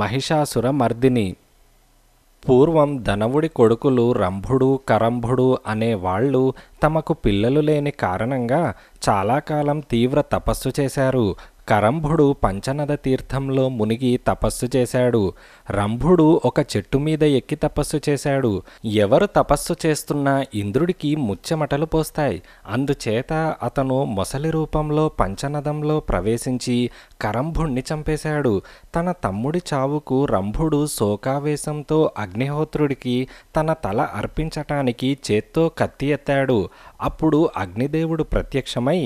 మహిషాసుర మర్దిని పూర్వం ధనవుడి కొడుకులు రంభుడు కరంభుడు అనేవాళ్లు తమకు పిల్లలు లేని కారణంగా చాలా కాలం తీవ్ర తపస్సు చేశారు కరంభుడు పంచనద తీర్థంలో మునిగి తపస్సు చేశాడు రంభుడు ఒక చెట్టు మీద ఎక్కి తపస్సు చేశాడు ఎవరు తపస్సు చేస్తున్నా ఇంద్రుడికి ముచ్చెమటలు పోస్తాయి అందుచేత అతను మొసలి రూపంలో పంచనదంలో ప్రవేశించి కరంభుణ్ణి చంపేశాడు తన తమ్ముడి చావుకు రంభుడు శోకావేశంతో అగ్నిహోత్రుడికి తన తల అర్పించటానికి చేత్తో కత్తి ఎత్తాడు అప్పుడు అగ్నిదేవుడు ప్రత్యక్షమై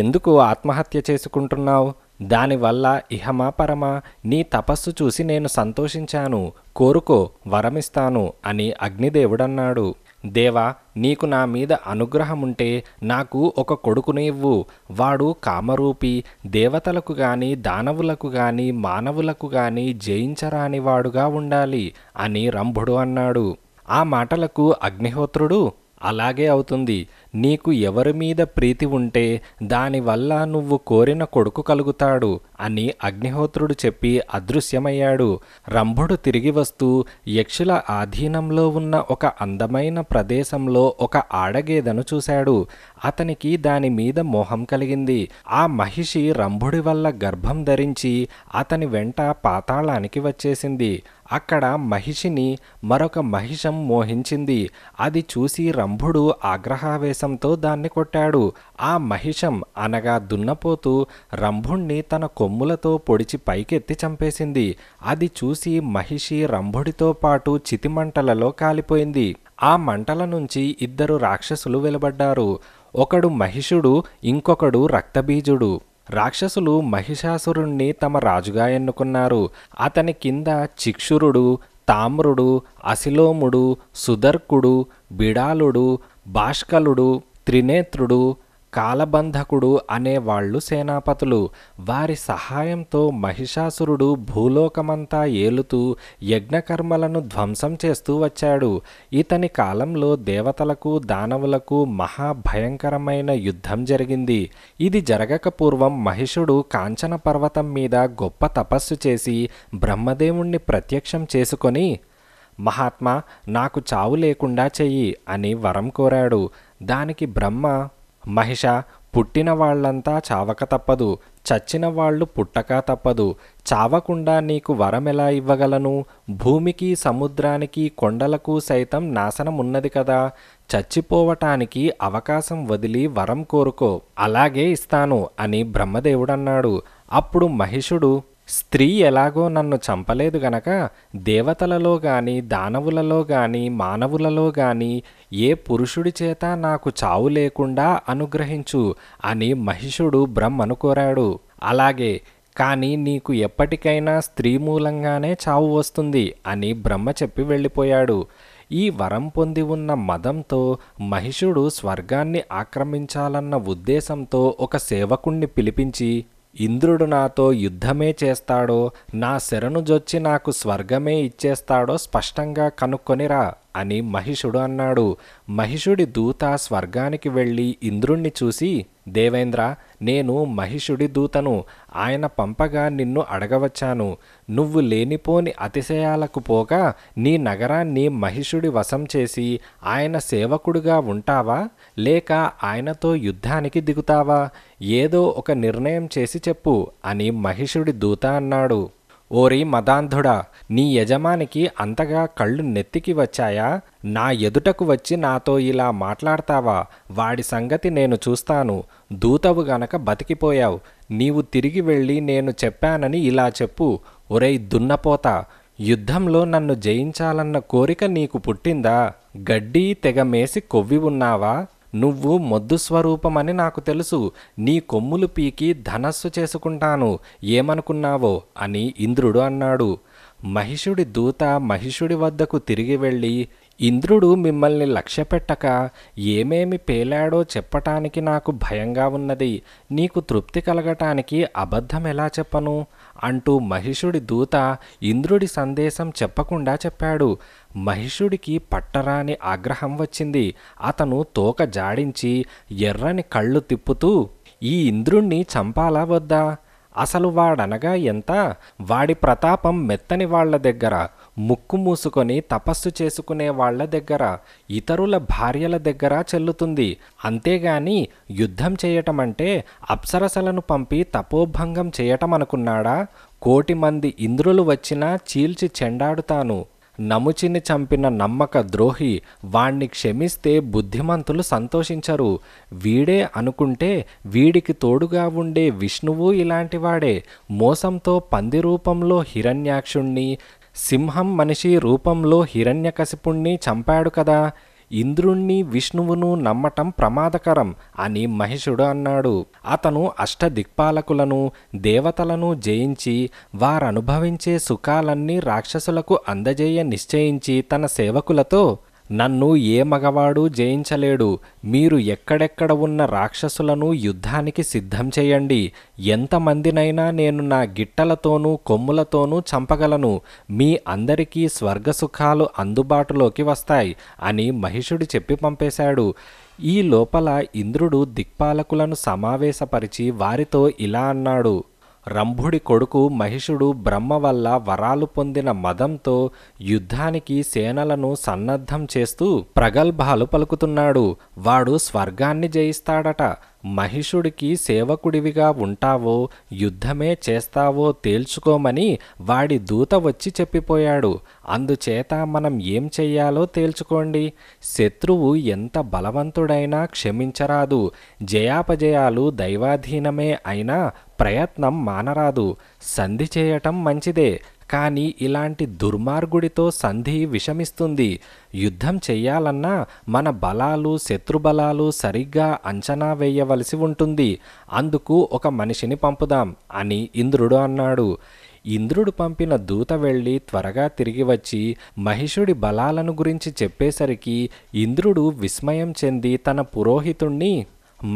ఎందుకు ఆత్మహత్య చేసుకుంటున్నావు దానివల్ల ఇహమా పరమా నీ తపస్సు చూసి నేను సంతోషించాను కోరుకో వరమిస్తాను అని అగ్నిదేవుడన్నాడు దేవా నీకు నా మీద అనుగ్రహముంటే నాకు ఒక కొడుకుని ఇవ్వు వాడు కామరూపి దేవతలకు గాని దానవులకు గాని మానవులకు గాని జయించరాని వాడుగా ఉండాలి అని రంభుడు అన్నాడు ఆ మాటలకు అగ్నిహోత్రుడు అలాగే అవుతుంది నీకు ఎవరి మీద ప్రీతి ఉంటే దానివల్ల నువ్వు కోరిన కొడుకు కలుగుతాడు అని అగ్నిహోత్రుడు చెప్పి అదృశ్యమయ్యాడు రంభుడు తిరిగి వస్తూ యక్షుల ఆధీనంలో ఉన్న ఒక అందమైన ప్రదేశంలో ఒక ఆడగేదను చూశాడు అతనికి దాని మీద మోహం కలిగింది ఆ మహిషి రంభుడి వల్ల గర్భం ధరించి అతని వెంట పాతాళానికి వచ్చేసింది అక్కడ మహిషిని మరొక మహిషం మోహించింది అది చూసి రంభుడు ఆగ్రహావేశంతో దాన్ని కొట్టాడు ఆ మహిషం అనగా దున్నపోతూ రంభుణ్ణి తన కొమ్ములతో పొడిచి పైకెత్తి చంపేసింది అది చూసి మహిషి రంభుడితో పాటు చితిమంటలలో కాలిపోయింది ఆ మంటల నుంచి ఇద్దరు రాక్షసులు వెలబడ్డారు ఒకడు మహిషుడు ఇంకొకడు రక్తబీజుడు రాక్షసులు మహిషాసురుణ్ణి తమ రాజుగా ఎన్నుకున్నారు అతని కింద చిక్షురుడు తామ్రుడు అశిలోముడు సుదర్కుడు బిడాలుడు భాష్కలుడు త్రినేత్రుడు కాలబంధకుడు అనేవాళ్లు సేనాపతులు వారి సహాయంతో మహిషాసురుడు భూలోకమంతా ఏలుతూ యజ్ఞకర్మలను ధ్వంసం చేస్తూ వచ్చాడు ఇతని కాలంలో దేవతలకు దానవులకు మహాభయంకరమైన యుద్ధం జరిగింది ఇది జరగక పూర్వం మహిషుడు కాంచన పర్వతం మీద గొప్ప తపస్సు చేసి బ్రహ్మదేవుణ్ణి ప్రత్యక్షం చేసుకొని మహాత్మా నాకు చావు లేకుండా చెయ్యి అని వరం కోరాడు దానికి బ్రహ్మ మహిష పుట్టిన వాళ్ళంతా చావక తప్పదు చచ్చిన వాళ్ళు పుట్టక తప్పదు చావకుండా నీకు వరమెలా ఇవ్వగలను భూమికి సముద్రానికి కొండలకు సైతం నాశనం ఉన్నది కదా చచ్చిపోవటానికి అవకాశం వదిలి వరం కోరుకో అలాగే ఇస్తాను అని బ్రహ్మదేవుడన్నాడు అప్పుడు మహిషుడు స్త్రీ ఎలాగో నన్ను చంపలేదు గనక దేవతలలో గాని దానవులలో గాని మానవులలో గాని ఏ పురుషుడి చేత నాకు చావు లేకుండా అనుగ్రహించు అని మహిషుడు బ్రహ్మను కోరాడు అలాగే కానీ నీకు ఎప్పటికైనా స్త్రీ మూలంగానే చావు వస్తుంది అని బ్రహ్మ చెప్పి వెళ్ళిపోయాడు ఈ వరం పొంది ఉన్న మదంతో మహిషుడు స్వర్గాన్ని ఆక్రమించాలన్న ఉద్దేశంతో ఒక సేవకుణ్ణి పిలిపించి ఇంద్రుడు నాతో యుద్ధమే చేస్తాడో నా శరణు జొచ్చి నాకు స్వర్గమే ఇచ్చేస్తాడో స్పష్టంగా కనుక్కొనిరా అని మహిషుడు అన్నాడు మహిషుడి దూత స్వర్గానికి వెళ్ళి ఇంద్రుణ్ణి చూసి దేవేంద్ర నేను మహిషుడి దూతను ఆయన పంపగా నిన్ను అడగవచ్చాను నువ్వు లేనిపోని అతిశయాలకు పోగా నీ నగరాన్ని మహిషుడి వశం చేసి ఆయన సేవకుడుగా ఉంటావా లేక ఆయనతో యుద్ధానికి దిగుతావా ఏదో ఒక నిర్ణయం చేసి చెప్పు అని మహిషుడి దూత అన్నాడు ఓరి మదాంధుడా నీ యజమానికి అంతగా కళ్ళు నెత్తికి వచ్చాయా నా ఎదుటకు వచ్చి నాతో ఇలా మాట్లాడతావా వాడి సంగతి నేను చూస్తాను దూతవు గనక బతికిపోయావు నీవు తిరిగి వెళ్ళి నేను చెప్పానని ఇలా చెప్పు ఒరేయ్ దున్నపోతా యుద్ధంలో నన్ను జయించాలన్న కోరిక నీకు పుట్టిందా గడ్డి తెగమేసి కొవ్వి ఉన్నావా నువ్వు మొద్దు స్వరూపమని నాకు తెలుసు నీ కొమ్ములు పీకి ధనస్సు చేసుకుంటాను ఏమనుకున్నావో అని ఇంద్రుడు అన్నాడు మహిషుడి దూత మహిషుడి వద్దకు తిరిగి వెళ్ళి ఇంద్రుడు మిమ్మల్ని లక్ష్యపెట్టక ఏమేమి పేలాడో చెప్పటానికి నాకు భయంగా ఉన్నది నీకు తృప్తి కలగటానికి అబద్ధం ఎలా చెప్పను అంటూ మహిషుడి దూత ఇంద్రుడి సందేశం చెప్పకుండా చెప్పాడు మహిషుడికి పట్టరాని ఆగ్రహం వచ్చింది అతను తోక జాడించి ఎర్రని కళ్ళు తిప్పుతూ ఈ ఇంద్రుణ్ణి చంపాలా వద్దా అసలు వాడనగా ఎంత వాడి ప్రతాపం మెత్తని వాళ్ల దగ్గర ముక్కు మూసుకొని తపస్సు చేసుకునే వాళ్ల దగ్గర ఇతరుల భార్యల దగ్గర చెల్లుతుంది అంతేగాని యుద్ధం చేయటమంటే అప్సరసలను పంపి తపోభంగం చేయటమనుకున్నాడా కోటి మంది ఇంద్రులు వచ్చినా చీల్చి చెండాడుతాను నముచిని చంపిన నమ్మక ద్రోహి వాణ్ణి క్షమిస్తే బుద్ధిమంతులు సంతోషించరు వీడే అనుకుంటే వీడికి తోడుగా ఉండే విష్ణువు ఇలాంటివాడే మోసంతో పంది రూపంలో హిరణ్యాక్షుణ్ణి సింహం మనిషి రూపంలో హిరణ్యకశిపుణ్ణి చంపాడు కదా ఇంద్రుణ్ణి విష్ణువును నమ్మటం ప్రమాదకరం అని మహిషుడు అన్నాడు అతను అష్టదిక్పాలకులను దేవతలను జయించి వారనుభవించే సుఖాలన్నీ రాక్షసులకు అందజేయ నిశ్చయించి తన సేవకులతో నన్ను ఏ మగవాడు జయించలేడు మీరు ఎక్కడెక్కడ ఉన్న రాక్షసులను యుద్ధానికి సిద్ధం చేయండి ఎంతమందినైనా నేను నా గిట్టలతోనూ కొమ్ములతోనూ చంపగలను మీ అందరికీ స్వర్గసుఖాలు అందుబాటులోకి వస్తాయి అని మహిషుడు చెప్పి పంపేశాడు ఈ లోపల ఇంద్రుడు దిక్పాలకులను సమావేశపరిచి వారితో ఇలా అన్నాడు రంభుడి కొడుకు మహిషుడు బ్రహ్మ వల్ల వరాలు పొందిన మదంతో యుద్ధానికి సేనలను సన్నద్ధం చేస్తూ ప్రగల్భాలు పలుకుతున్నాడు వాడు స్వర్గాన్ని జయిస్తాడట మహిషుడికి సేవకుడివిగా ఉంటావో యుద్ధమే చేస్తావో తేల్చుకోమని వాడి దూత వచ్చి చెప్పిపోయాడు అందుచేత మనం ఏం చెయ్యాలో తేల్చుకోండి శత్రువు ఎంత బలవంతుడైనా క్షమించరాదు జయాపజయాలు దైవాధీనమే అయినా ప్రయత్నం మానరాదు సంధి చేయటం మంచిదే కానీ ఇలాంటి దుర్మార్గుడితో సంధి విషమిస్తుంది యుద్ధం చెయ్యాలన్నా మన బలాలు శత్రుబలాలు సరిగ్గా అంచనా వేయవలసి ఉంటుంది అందుకు ఒక మనిషిని పంపుదాం అని ఇంద్రుడు అన్నాడు ఇంద్రుడు పంపిన దూత వెళ్ళి త్వరగా తిరిగి వచ్చి మహిషుడి బలాలను గురించి చెప్పేసరికి ఇంద్రుడు విస్మయం చెంది తన పురోహితుణ్ణి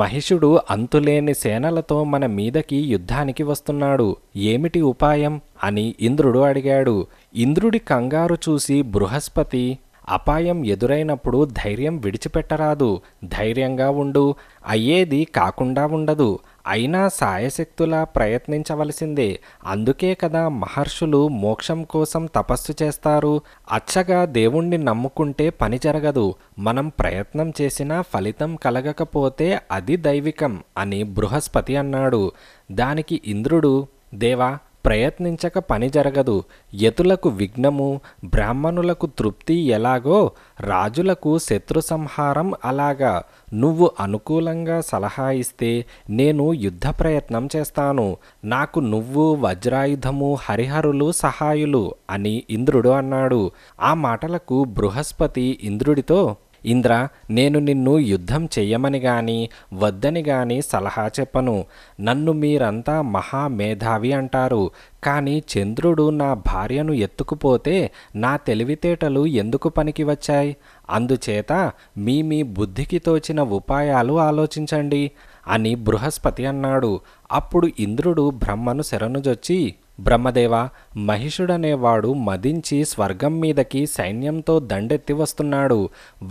మహిషుడు అంతులేని సేనలతో మన మీదకి యుద్ధానికి వస్తున్నాడు ఏమిటి ఉపాయం అని ఇంద్రుడు అడిగాడు ఇంద్రుడి కంగారు చూసి బృహస్పతి అపాయం ఎదురైనప్పుడు ధైర్యం విడిచిపెట్టరాదు ధైర్యంగా ఉండు అయ్యేది కాకుండా ఉండదు అయినా సాయశక్తులా ప్రయత్నించవలసిందే అందుకే కదా మహర్షులు మోక్షం కోసం తపస్సు చేస్తారు అచ్చగా దేవుణ్ణి నమ్ముకుంటే పని జరగదు మనం ప్రయత్నం చేసినా ఫలితం కలగకపోతే అది దైవికం అని బృహస్పతి అన్నాడు దానికి ఇంద్రుడు దేవా ప్రయత్నించక పని జరగదు యతులకు విఘ్నము బ్రాహ్మణులకు తృప్తి ఎలాగో రాజులకు శత్రు సంహారం అలాగా నువ్వు అనుకూలంగా సలహా ఇస్తే నేను యుద్ధ ప్రయత్నం చేస్తాను నాకు నువ్వు వజ్రాయుధము హరిహరులు సహాయులు అని ఇంద్రుడు అన్నాడు ఆ మాటలకు బృహస్పతి ఇంద్రుడితో ఇంద్ర నేను నిన్ను యుద్ధం చెయ్యమని గాని వద్దని గాని సలహా చెప్పను నన్ను మీరంతా మహామేధావి అంటారు కానీ చంద్రుడు నా భార్యను ఎత్తుకుపోతే నా తెలివితేటలు ఎందుకు పనికి వచ్చాయి అందుచేత మీ మీ బుద్ధికి తోచిన ఉపాయాలు ఆలోచించండి అని బృహస్పతి అన్నాడు అప్పుడు ఇంద్రుడు బ్రహ్మను శరణుజొచ్చి బ్రహ్మదేవ మహిషుడనేవాడు మదించి స్వర్గం మీదకి సైన్యంతో దండెత్తి వస్తున్నాడు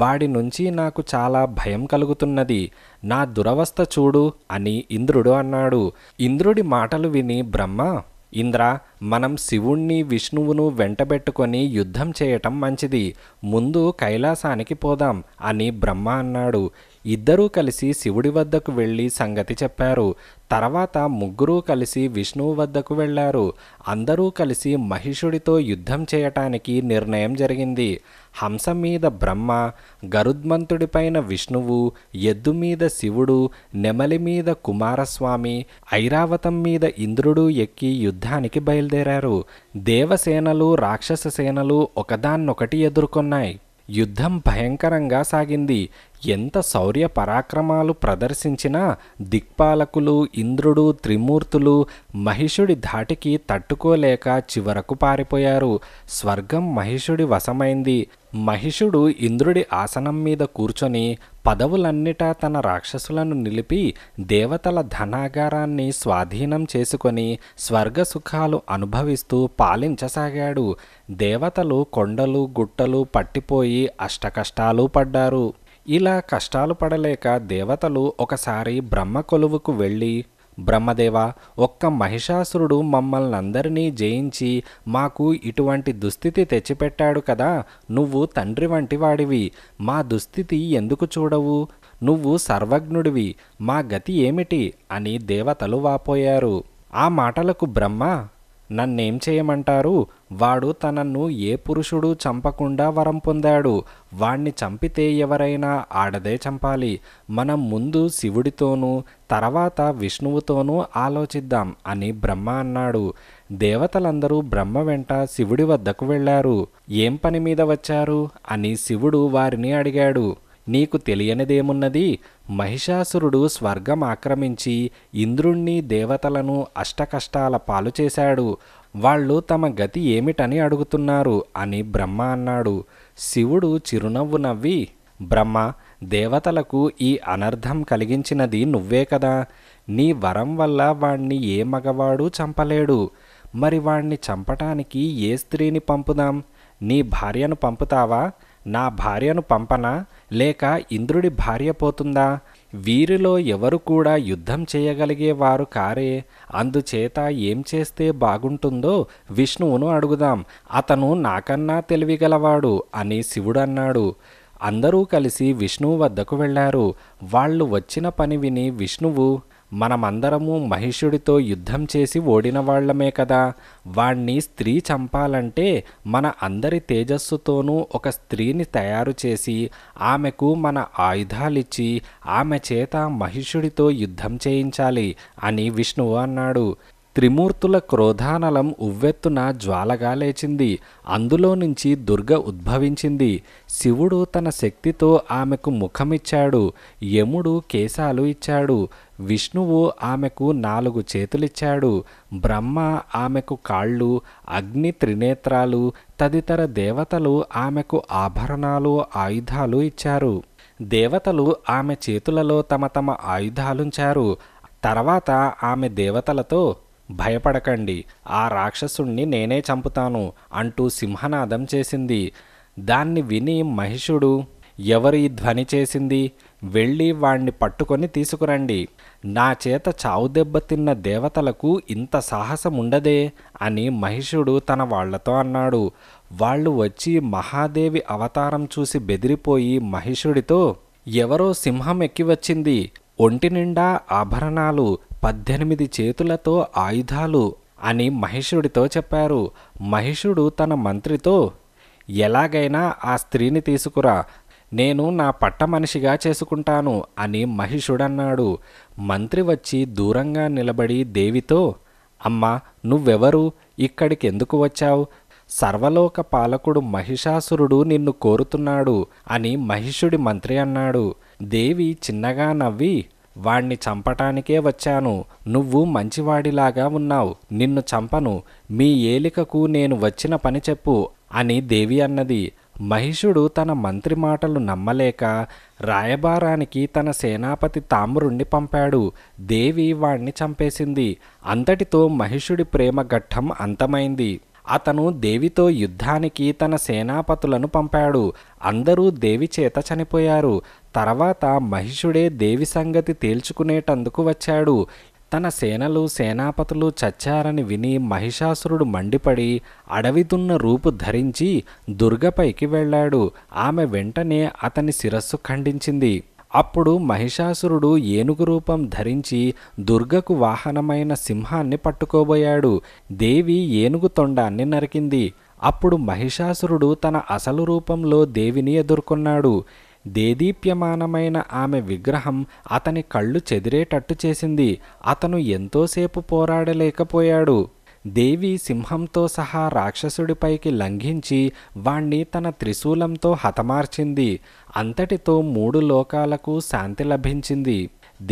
వాడి నుంచి నాకు చాలా భయం కలుగుతున్నది నా దురవస్థ చూడు అని ఇంద్రుడు అన్నాడు ఇంద్రుడి మాటలు విని బ్రహ్మ ఇంద్ర మనం శివుణ్ణి విష్ణువును వెంటబెట్టుకొని యుద్ధం చేయటం మంచిది ముందు కైలాసానికి పోదాం అని బ్రహ్మ అన్నాడు ఇద్దరూ కలిసి శివుడి వద్దకు వెళ్ళి సంగతి చెప్పారు తర్వాత ముగ్గురూ కలిసి విష్ణువు వద్దకు వెళ్ళారు అందరూ కలిసి మహిషుడితో యుద్ధం చేయటానికి నిర్ణయం జరిగింది హంస మీద బ్రహ్మ గరుద్మంతుడిపైన విష్ణువు ఎద్దు మీద శివుడు నెమలి మీద కుమారస్వామి ఐరావతం మీద ఇంద్రుడు ఎక్కి యుద్ధానికి బయలుదేరారు దేవసేనలు రాక్షస సేనలు ఒకదాన్నొకటి ఎదుర్కొన్నాయి యుద్ధం భయంకరంగా సాగింది ఎంత శౌర్య పరాక్రమాలు ప్రదర్శించినా దిక్పాలకులు ఇంద్రుడు త్రిమూర్తులు మహిషుడి ధాటికి తట్టుకోలేక చివరకు పారిపోయారు స్వర్గం మహిషుడి వశమైంది మహిషుడు ఇంద్రుడి ఆసనం మీద కూర్చొని పదవులన్నిటా తన రాక్షసులను నిలిపి దేవతల ధనాగారాన్ని స్వాధీనం చేసుకొని స్వర్గసుఖాలు అనుభవిస్తూ పాలించసాగాడు దేవతలు కొండలు గుట్టలు పట్టిపోయి అష్టకష్టాలు పడ్డారు ఇలా కష్టాలు పడలేక దేవతలు ఒకసారి బ్రహ్మ కొలువుకు వెళ్ళి బ్రహ్మదేవ ఒక్క మహిషాసురుడు మమ్మల్ని అందరినీ జయించి మాకు ఇటువంటి దుస్థితి తెచ్చిపెట్టాడు కదా నువ్వు తండ్రి వంటివాడివి మా దుస్థితి ఎందుకు చూడవు నువ్వు సర్వజ్ఞుడివి మా గతి ఏమిటి అని దేవతలు వాపోయారు ఆ మాటలకు బ్రహ్మ నన్నేం చేయమంటారు వాడు తనను ఏ పురుషుడు చంపకుండా వరం పొందాడు వాణ్ణి చంపితే ఎవరైనా ఆడదే చంపాలి మనం ముందు శివుడితోనూ తర్వాత విష్ణువుతోనూ ఆలోచిద్దాం అని బ్రహ్మ అన్నాడు దేవతలందరూ బ్రహ్మ వెంట శివుడి వద్దకు వెళ్ళారు ఏం పని మీద వచ్చారు అని శివుడు వారిని అడిగాడు నీకు తెలియనిదేమున్నది మహిషాసురుడు స్వర్గం ఆక్రమించి ఇంద్రుణ్ణి దేవతలను అష్టకష్టాల పాలు చేశాడు వాళ్ళు తమ గతి ఏమిటని అడుగుతున్నారు అని బ్రహ్మ అన్నాడు శివుడు చిరునవ్వు నవ్వి బ్రహ్మ దేవతలకు ఈ అనర్థం కలిగించినది నువ్వే కదా నీ వరం వల్ల వాణ్ణి ఏ మగవాడు చంపలేడు మరి వాణ్ణి చంపటానికి ఏ స్త్రీని పంపుదాం నీ భార్యను పంపుతావా నా భార్యను పంపనా లేక ఇంద్రుడి భార్య పోతుందా వీరిలో ఎవరు కూడా యుద్ధం చేయగలిగేవారు కారే అందుచేత ఏం చేస్తే బాగుంటుందో విష్ణువును అడుగుదాం అతను నాకన్నా తెలివిగలవాడు అని శివుడు అన్నాడు అందరూ కలిసి విష్ణువు వద్దకు వెళ్ళారు వాళ్ళు వచ్చిన పని విని విష్ణువు మనమందరము మహిషుడితో యుద్ధం చేసి ఓడిన వాళ్లమే కదా వాణ్ణి స్త్రీ చంపాలంటే మన అందరి తేజస్సుతోనూ ఒక స్త్రీని తయారు చేసి ఆమెకు మన ఆయుధాలిచ్చి ఆమె చేత మహిషుడితో యుద్ధం చేయించాలి అని విష్ణువు అన్నాడు త్రిమూర్తుల క్రోధానలం ఉవ్వెత్తున జ్వాలగా లేచింది అందులో నుంచి దుర్గ ఉద్భవించింది శివుడు తన శక్తితో ఆమెకు ముఖమిచ్చాడు యముడు కేశాలు ఇచ్చాడు విష్ణువు ఆమెకు నాలుగు చేతులిచ్చాడు బ్రహ్మ ఆమెకు కాళ్ళు అగ్ని త్రినేత్రాలు తదితర దేవతలు ఆమెకు ఆభరణాలు ఆయుధాలు ఇచ్చారు దేవతలు ఆమె చేతులలో తమ తమ ఆయుధాలుంచారు తర్వాత ఆమె దేవతలతో భయపడకండి ఆ రాక్షసుణ్ణి నేనే చంపుతాను అంటూ సింహనాదం చేసింది దాన్ని విని మహిషుడు ఎవరి ధ్వని చేసింది వెళ్ళి వాణ్ణి పట్టుకొని తీసుకురండి నా చేత చావు దెబ్బతిన్న దేవతలకు ఇంత సాహసం ఉండదే అని మహిషుడు తన వాళ్లతో అన్నాడు వాళ్ళు వచ్చి మహాదేవి అవతారం చూసి బెదిరిపోయి మహిషుడితో ఎవరో సింహం ఎక్కివచ్చింది ఒంటి నిండా ఆభరణాలు పద్దెనిమిది చేతులతో ఆయుధాలు అని మహిషుడితో చెప్పారు మహిషుడు తన మంత్రితో ఎలాగైనా ఆ స్త్రీని తీసుకురా నేను నా పట్ట మనిషిగా చేసుకుంటాను అని మహిషుడన్నాడు మంత్రి వచ్చి దూరంగా నిలబడి దేవితో అమ్మా నువ్వెవరు ఇక్కడికి ఎందుకు వచ్చావు సర్వలోక పాలకుడు మహిషాసురుడు నిన్ను కోరుతున్నాడు అని మహిషుడి మంత్రి అన్నాడు దేవి చిన్నగా నవ్వి వాణ్ణి చంపటానికే వచ్చాను నువ్వు మంచివాడిలాగా ఉన్నావు నిన్ను చంపను మీ ఏలికకు నేను వచ్చిన పని చెప్పు అని దేవి అన్నది మహిషుడు తన మంత్రి మాటలు నమ్మలేక రాయబారానికి తన సేనాపతి తామ్రుణ్ణి పంపాడు దేవి వాణ్ణి చంపేసింది అంతటితో మహిషుడి ప్రేమ ఘట్టం అంతమైంది అతను దేవితో యుద్ధానికి తన సేనాపతులను పంపాడు అందరూ దేవి చేత చనిపోయారు తర్వాత మహిషుడే దేవి సంగతి తేల్చుకునేటందుకు వచ్చాడు తన సేనలు సేనాపతులు చచ్చారని విని మహిషాసురుడు మండిపడి అడవిదున్న రూపు ధరించి దుర్గపైకి వెళ్ళాడు ఆమె వెంటనే అతని శిరస్సు ఖండించింది అప్పుడు మహిషాసురుడు ఏనుగు రూపం ధరించి దుర్గకు వాహనమైన సింహాన్ని పట్టుకోబోయాడు దేవి ఏనుగు తొండాన్ని నరికింది అప్పుడు మహిషాసురుడు తన అసలు రూపంలో దేవిని ఎదుర్కొన్నాడు దేదీప్యమానమైన ఆమె విగ్రహం అతని కళ్ళు చెదిరేటట్టు చేసింది అతను ఎంతోసేపు పోరాడలేకపోయాడు దేవి సింహంతో సహా రాక్షసుడిపైకి లంఘించి వాణ్ణి తన త్రిశూలంతో హతమార్చింది అంతటితో మూడు లోకాలకు శాంతి లభించింది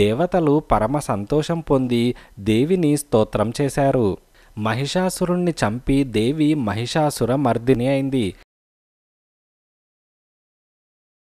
దేవతలు పరమ సంతోషం పొంది దేవిని స్తోత్రం చేశారు మహిషాసురుణ్ణి చంపి దేవి మహిషాసుర మర్దిని అయింది